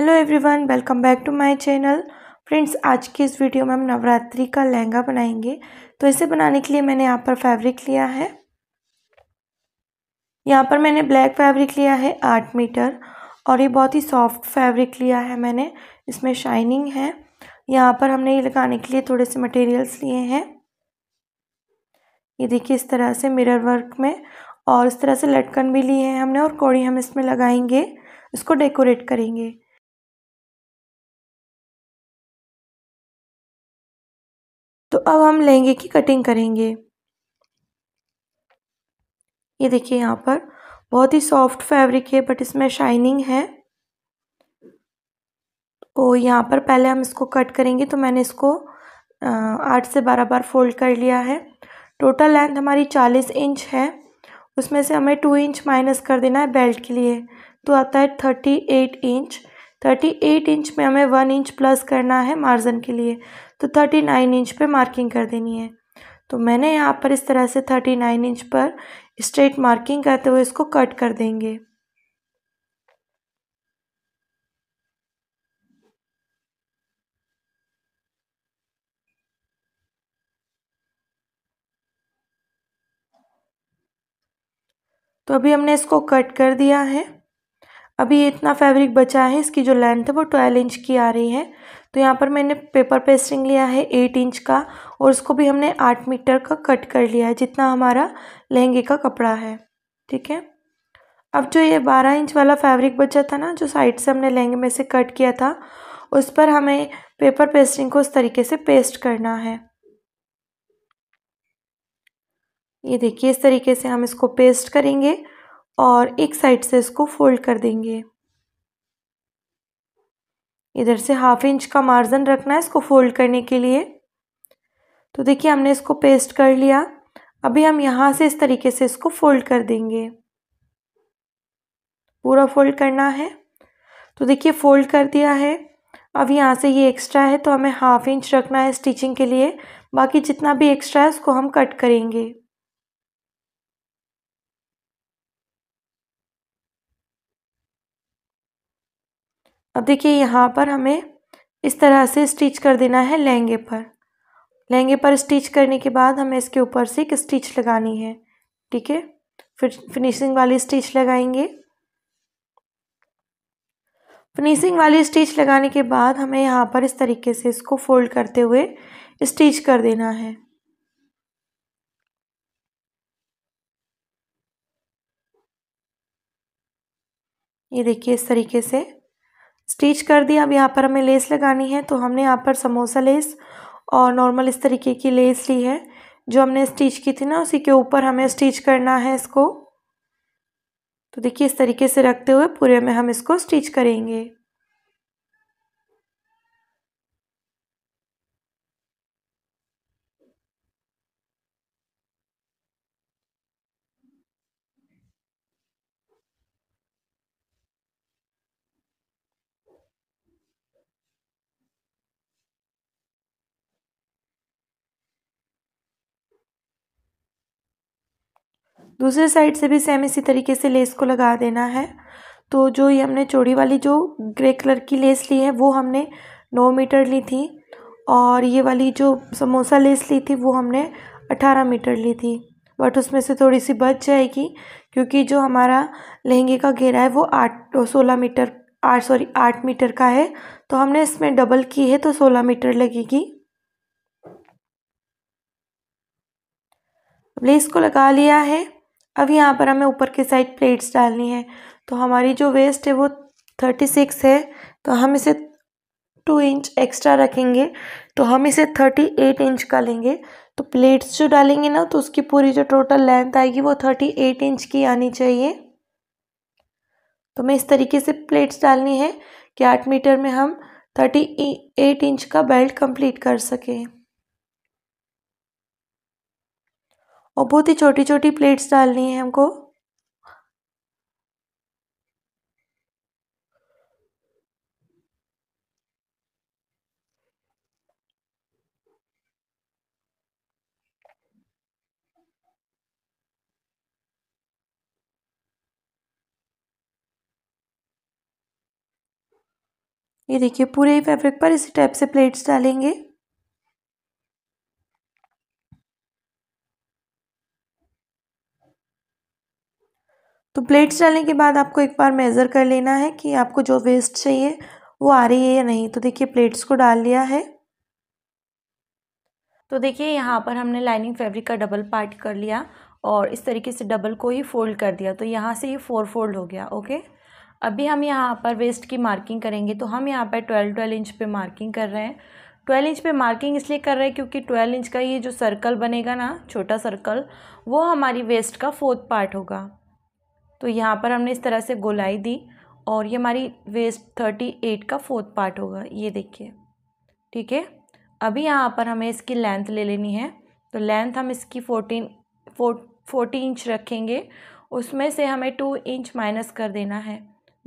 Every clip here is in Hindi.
Hello everyone welcome back to my channel friends आज की इस वीडियो में हम नवरात्रि का लहंगा बनाएंगे तो इसे बनाने के लिए मैंने यहाँ पर फैब्रिक लिया है यहाँ पर मैंने ब्लैक फैब्रिक लिया है आठ मीटर और ये बहुत ही सॉफ्ट फैब्रिक लिया है मैंने इसमें शाइनिंग है यहाँ पर हमने ये लगाने के लिए थोड़े से मटेरियल्स लिए हैं ये देखिए इस तरह से मिरर वर्क में और इस तरह से लटकन भी लिए हैं हमने और कौड़ी हम इसमें लगाएंगे इसको डेकोरेट करेंगे अब हम लहंगे की कटिंग करेंगे ये देखिए यहाँ पर बहुत ही सॉफ्ट फैब्रिक है बट इसमें शाइनिंग है तो यहाँ पर पहले हम इसको कट करेंगे तो मैंने इसको आठ से बारह बार फोल्ड कर लिया है टोटल लेंथ हमारी चालीस इंच है उसमें से हमें टू इंच माइनस कर देना है बेल्ट के लिए तो आता है thirty eight inch thirty eight inch में हमें वन इंच प्लस करना है मार्जिन के लिए तो थर्टी नाइन इंच पर मार्किंग कर देनी है तो मैंने यहाँ पर इस तरह से थर्टी नाइन इंच पर स्ट्रेट मार्किंग करते हुए इसको कट कर देंगे तो अभी हमने इसको कट कर दिया है अभी इतना फैब्रिक बचा है इसकी जो लेंथ है वो ट्वेल्व इंच की आ रही है तो यहाँ पर मैंने पेपर पेस्टिंग लिया है एट इंच का और उसको भी हमने आठ मीटर का कट कर लिया है जितना हमारा लहंगे का कपड़ा है ठीक है अब जो ये बारह इंच वाला फैब्रिक बचा था ना जो साइड से हमने लहंगे में से कट किया था उस पर हमें पेपर पेस्टिंग को उस तरीके से पेस्ट करना है ये देखिए इस तरीके से हम इसको पेस्ट करेंगे और एक साइड से इसको फोल्ड कर देंगे इधर से हाफ इंच का मार्जिन रखना है इसको फोल्ड करने के लिए तो देखिए हमने इसको पेस्ट कर लिया अभी हम यहाँ से इस तरीके से इसको फोल्ड कर देंगे पूरा फोल्ड करना है तो देखिए फोल्ड कर दिया है अब यहाँ से ये एक्स्ट्रा है तो हमें हाफ इंच रखना है स्टिचिंग के लिए बाकी जितना भी एक्स्ट्रा है उसको हम कट करेंगे अब देखिए यहाँ पर हमें इस तरह से स्टिच कर देना है लहंगे पर लहंगे पर स्टिच करने के बाद हमें इसके ऊपर से एक स्टिच लगानी है ठीक है फिर फिनिशिंग वाली स्टिच लगाएंगे फिनिशिंग वाली स्टिच लगाने के बाद हमें यहाँ पर इस तरीके से इसको फोल्ड करते हुए स्टिच कर देना है ये देखिए इस तरीके से स्टिच कर दिया अब यहाँ पर हमें लेस लगानी है तो हमने यहाँ पर समोसा लेस और नॉर्मल इस तरीके की लेस ली है जो हमने स्टिच की थी ना उसी के ऊपर हमें स्टिच करना है इसको तो देखिए इस तरीके से रखते हुए पूरे में हम इसको स्टिच करेंगे दूसरे साइड से भी सेम इसी तरीके से लेस को लगा देना है तो जो ये हमने चौड़ी वाली जो ग्रे कलर की लेस ली है वो हमने नौ मीटर ली थी और ये वाली जो समोसा लेस ली थी वो हमने अठारह मीटर ली थी बट उसमें से थोड़ी सी बच जाएगी क्योंकि जो हमारा लहंगे का घेरा है वो आठ सोलह मीटर आठ सॉरी आठ मीटर का है तो हमने इसमें डबल की है तो सोलह मीटर लगेगी लेस को लगा लिया है अब यहाँ पर हमें ऊपर की साइड प्लेट्स डालनी है तो हमारी जो वेस्ट है वो थर्टी सिक्स है तो हम इसे टू इंच एक्स्ट्रा रखेंगे तो हम इसे थर्टी एट इंच का लेंगे तो प्लेट्स जो डालेंगे ना तो उसकी पूरी जो टोटल लेंथ आएगी वो थर्टी एट इंच की आनी चाहिए तो हमें इस तरीके से प्लेट्स डालनी है कि आठ मीटर में हम थर्टी एट इंच का बेल्ट कंप्लीट कर सकें और बहुत ही छोटी छोटी प्लेट्स डालनी है हमको ये देखिए पूरे ही फैब्रिक पर इसी टाइप से प्लेट्स डालेंगे तो प्लेट्स डालने के बाद आपको एक बार मेज़र कर लेना है कि आपको जो वेस्ट चाहिए वो आ रही है या नहीं तो देखिए प्लेट्स को डाल लिया है तो देखिए यहाँ पर हमने लाइनिंग फैब्रिक का डबल पार्ट कर लिया और इस तरीके से डबल को ही फोल्ड कर दिया तो यहाँ से ये फोर फोल्ड हो गया ओके अभी हम यहाँ पर वेस्ट की मार्किंग करेंगे तो हम यहाँ पर ट्वेल्व ट्वेल्व इंच पर मार्किंग कर रहे हैं ट्वेल्व इंच पे मार्किंग इसलिए कर रहे हैं क्योंकि ट्वेल्व इंच का ये जो सर्कल बनेगा ना छोटा सर्कल वो हमारी वेस्ट का फोर्थ पार्ट होगा तो यहाँ पर हमने इस तरह से गोलाई दी और ये हमारी वेस्ट थर्टी एट का फोर्थ पार्ट होगा ये देखिए ठीक है अभी यहाँ पर हमें इसकी लेंथ ले लेनी है तो लेंथ हम इसकी फोर्टीन फोर्टी इंच रखेंगे उसमें से हमें टू इंच माइनस कर देना है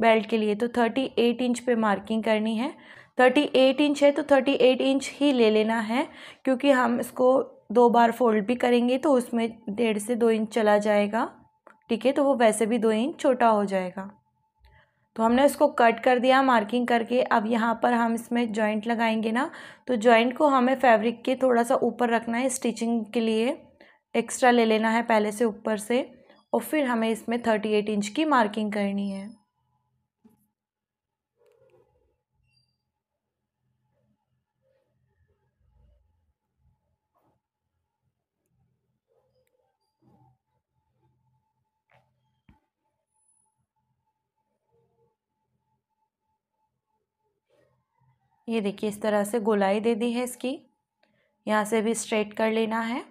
बेल्ट के लिए तो थर्टी एट इंच पे मार्किंग करनी है थर्टी एट इंच है तो थर्टी एट इंच ही ले लेना है क्योंकि हम इसको दो बार फोल्ड भी करेंगे तो उसमें डेढ़ से दो इंच चला जाएगा ठीक है तो वो वैसे भी दो इंच छोटा हो जाएगा तो हमने उसको कट कर दिया मार्किंग करके अब यहाँ पर हम इसमें जॉइंट लगाएंगे ना तो जॉइंट को हमें फैब्रिक के थोड़ा सा ऊपर रखना है स्टिचिंग के लिए एक्स्ट्रा ले लेना है पहले से ऊपर से और फिर हमें इसमें थर्टी एट इंच की मार्किंग करनी है ये देखिए इस तरह से गोलाई दे दी है इसकी यहाँ से भी स्ट्रेट कर लेना है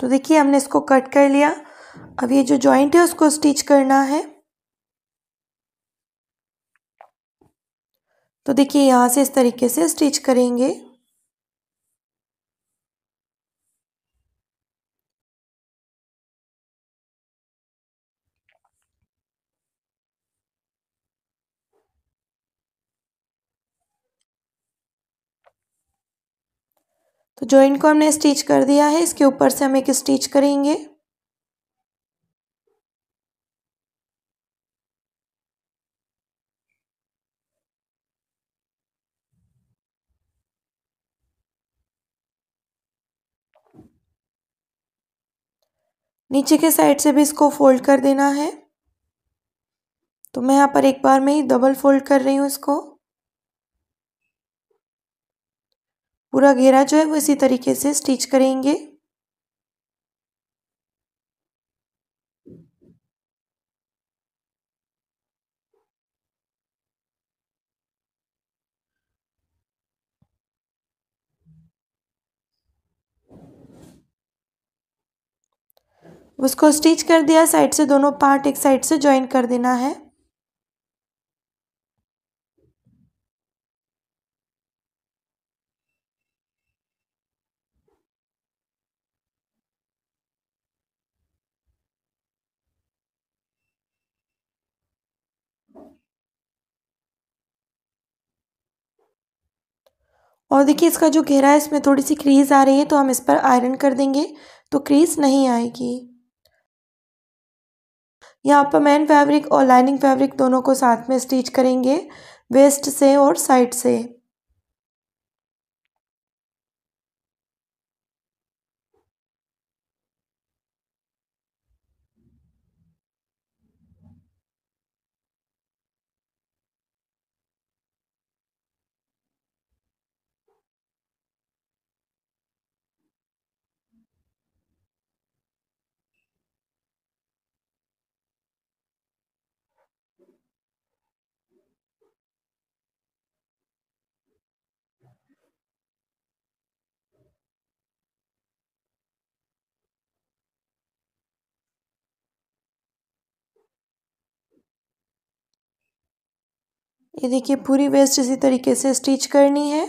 तो देखिए हमने इसको कट कर लिया अब ये जो जॉइंट है उसको स्टिच करना है तो देखिए यहाँ से इस तरीके से स्टिच करेंगे तो जॉइंट को हमने स्टिच कर दिया है इसके ऊपर से हम एक स्टिच करेंगे नीचे के साइड से भी इसको फोल्ड कर देना है तो मैं यहाँ पर एक बार में ही डबल फोल्ड कर रही हूँ इसको पूरा घेरा जो है वो इसी तरीके से स्टिच करेंगे उसको स्टिच कर दिया साइड से दोनों पार्ट एक साइड से ज्वाइन कर देना है और देखिए इसका जो घेरा है इसमें थोड़ी सी क्रीज आ रही है तो हम इस पर आयरन कर देंगे तो क्रीज नहीं आएगी यहाँ पर मेन फैब्रिक और लाइनिंग फैब्रिक दोनों को साथ में स्टिच करेंगे वेस्ट से और साइड से ये देखिए पूरी वेस्ट इसी तरीके से स्टिच करनी है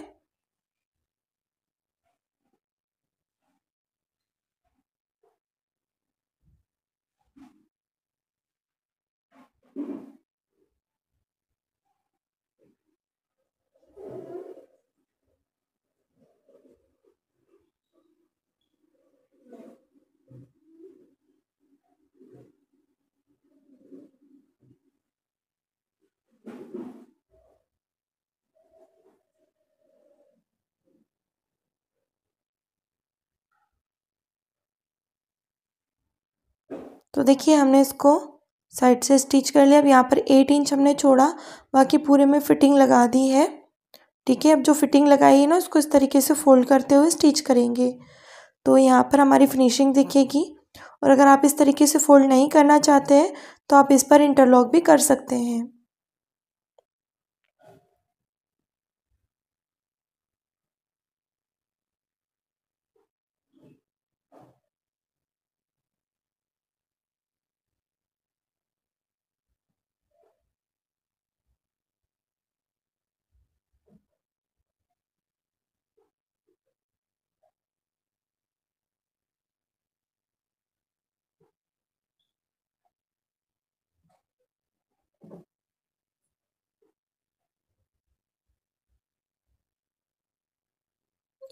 तो देखिए हमने इसको साइड से स्टिच कर लिया अब यहाँ पर एट इंच हमने छोड़ा बाकी पूरे में फिटिंग लगा दी है ठीक है अब जो फिटिंग लगाई है ना उसको इस तरीके से फोल्ड करते हुए स्टिच करेंगे तो यहाँ पर हमारी फिनिशिंग दिखेगी और अगर आप इस तरीके से फोल्ड नहीं करना चाहते हैं तो आप इस पर इंटरलॉक भी कर सकते हैं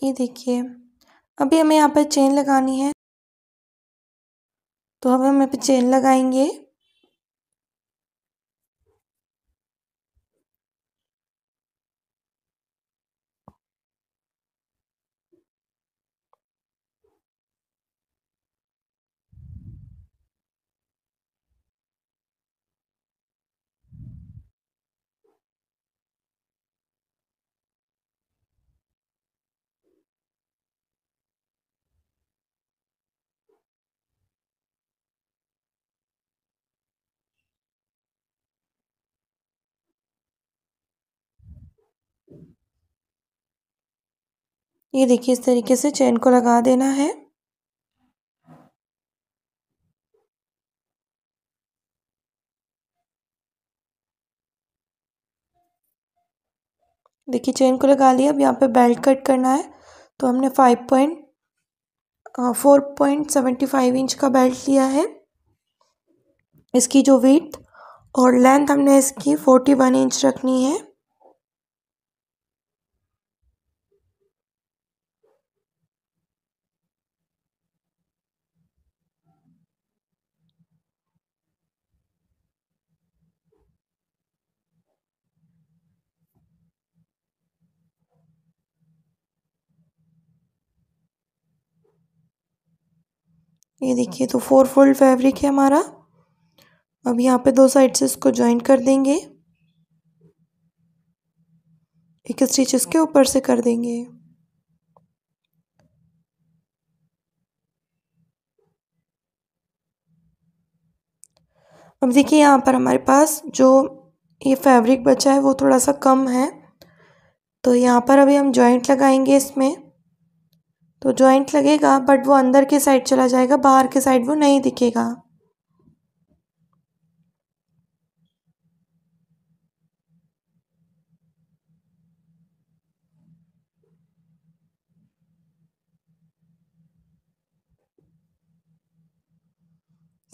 ये देखिए अभी हमें यहाँ पर चेन लगानी है तो अब हम यहाँ पर चेन लगाएंगे ये देखिए इस तरीके से चेन को लगा देना है देखिए चेन को लगा लिया अब यहाँ पे बेल्ट कट करना है तो हमने five point four point seventy five inch का बेल्ट लिया है इसकी जो वेट और लेंथ हमने इसकी फोर्टी वन इंच रखनी है ये अच्छा। देखिए तो फोर फोल्ड फैब्रिक है हमारा अब यहाँ पे दो साइड से इसको ज्वाइन कर देंगे एक स्टिच इसके ऊपर से कर देंगे अब देखिए यहाँ पर हमारे पास जो ये फैब्रिक बचा है वो थोड़ा सा कम है तो यहाँ पर अभी हम जॉइंट लगाएंगे इसमें तो जॉइंट लगेगा बट वो अंदर के साइड चला जाएगा बाहर के साइड वो नहीं दिखेगा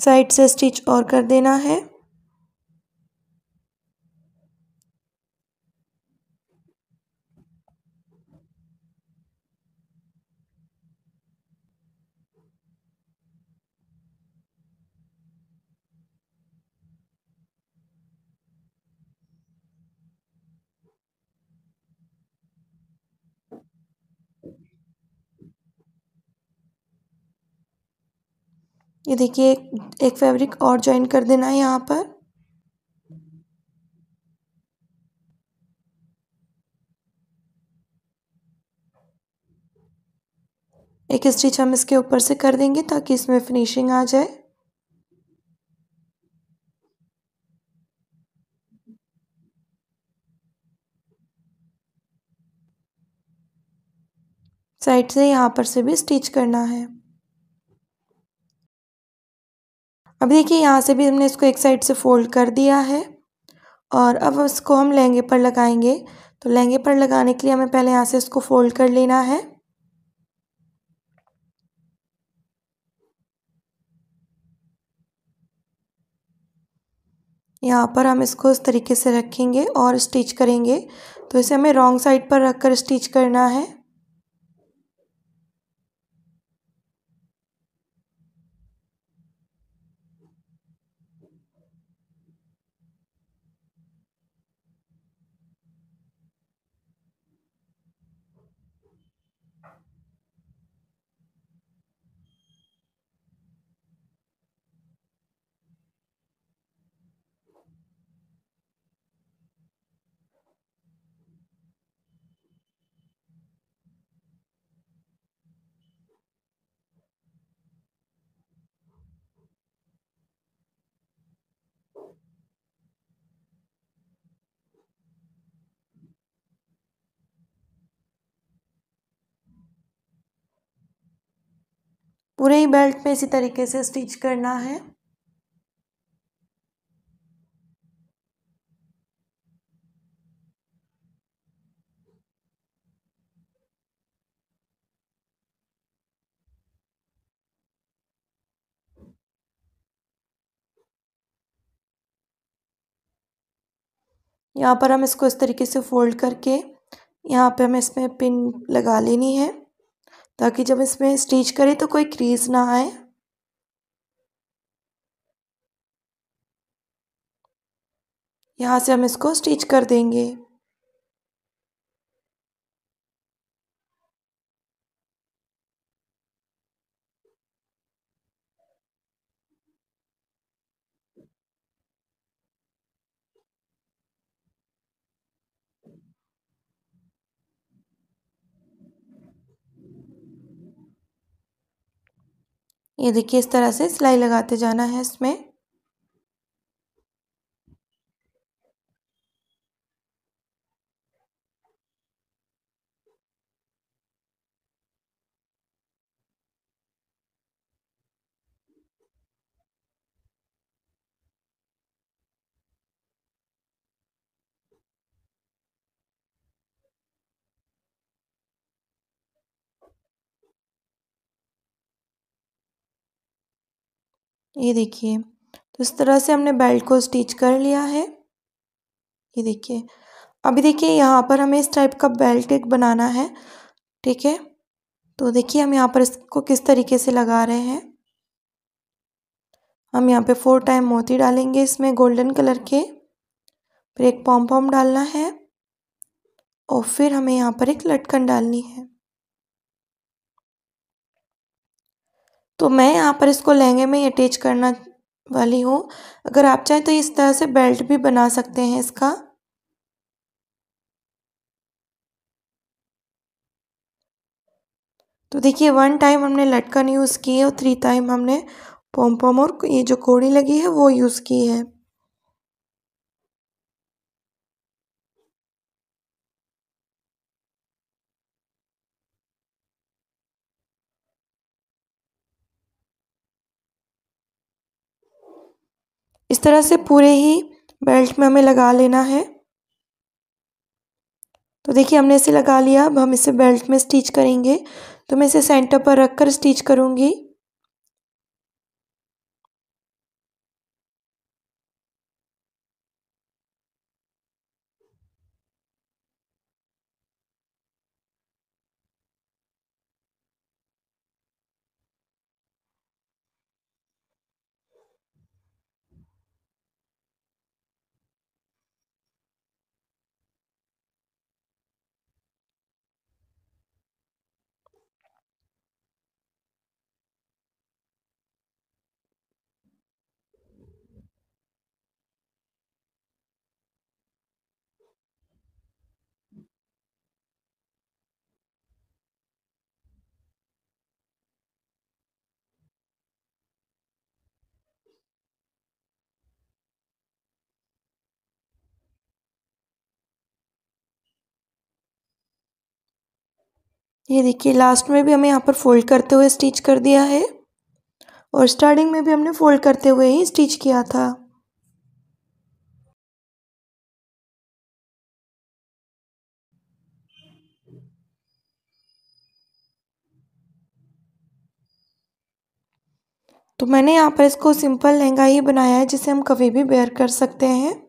साइड से स्टिच और कर देना है ये देखिए एक फैब्रिक और ज्वाइन कर देना है यहाँ पर एक स्टिच हम इसके ऊपर से कर देंगे ताकि इसमें फिनिशिंग आ जाए साइड से यहाँ पर से भी स्टिच करना है अब देखिए यहाँ से भी हमने इसको एक साइड से फोल्ड कर दिया है और अब इसको हम लहंगे पर लगाएंगे तो लहंगे पर लगाने के लिए हमें पहले यहाँ से इसको फोल्ड कर लेना है यहाँ पर हम इसको इस तरीके से रखेंगे और स्टिच करेंगे तो इसे हमें रॉन्ग साइड पर रख कर स्टिच करना है पूरे ही बेल्ट में इसी तरीके से स्टिच करना है यहाँ पर हम इसको इस तरीके से फोल्ड करके यहाँ पे हमें इसमें पिन लगा लेनी है ताकि जब इसमें स्टिच करें तो कोई क्रीज ना आए यहाँ से हम इसको स्टिच कर देंगे ये देखिए इस तरह से सिलाई लगाते जाना है इसमें ये देखिए तो इस तरह से हमने बेल्ट को स्टिच कर लिया है ये देखिए अभी देखिए यहाँ पर हमें इस टाइप का बेल्ट एक बनाना है ठीक है तो देखिए हम यहाँ पर इसको किस तरीके से लगा रहे हैं हम यहाँ पे फोर टाइम मोती डालेंगे इसमें गोल्डन कलर के फिर एक पॉम पॉम डालना है और फिर हमें यहाँ पर एक लटकन डालनी है तो मैं यहाँ पर इसको लहंगे में ही अटैच करना वाली हूँ अगर आप चाहें तो इस तरह से बेल्ट भी बना सकते हैं इसका तो देखिए वन टाइम हमने लटकन यूज़ की है और थ्री टाइम हमने पोम पोम और ये जो कोड़ी लगी है वो यूज़ की है तरह से पूरे ही बेल्ट में हमें लगा लेना है तो देखिए हमने इसे लगा लिया अब हम इसे बेल्ट में स्टिच करेंगे तो मैं इसे सेंटर पर रख कर स्टिच करूँगी ये देखिए लास्ट में भी हमें यहाँ पर फोल्ड करते हुए स्टिच कर दिया है और स्टार्टिंग में भी हमने फोल्ड करते हुए ही स्टिच किया था तो मैंने यहाँ पर इसको सिंपल लहंगा ही बनाया है जिसे हम कभी भी बेयर कर सकते हैं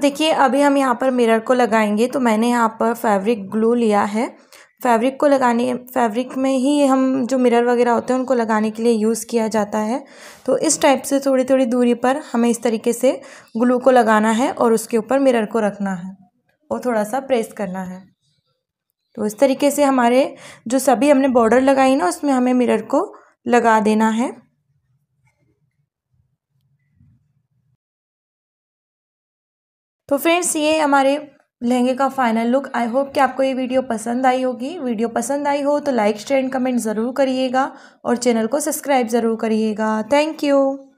देखिए अभी हम यहाँ पर मिरर को लगाएंगे तो मैंने यहाँ पर फैब्रिक ग्लू लिया है फैब्रिक को लगाने फैब्रिक में ही हम जो मिरर वगैरह होते हैं उनको लगाने के लिए यूज़ किया जाता है तो इस टाइप से थोड़ी थोड़ी दूरी पर हमें इस तरीके से ग्लू को लगाना है और उसके ऊपर मिरर को रखना है और थोड़ा सा प्रेस करना है तो इस तरीके से हमारे जो सभी हमने बॉर्डर लगाई ना उसमें हमें मिरर को लगा देना है तो फ्रेंड्स ये हमारे लहंगे का फाइनल लुक आई होप कि आपको ये वीडियो पसंद आई होगी वीडियो पसंद आई हो तो लाइक शेयर एंड कमेंट ज़रूर करिएगा और चैनल को सब्सक्राइब ज़रूर करिएगा थैंक यू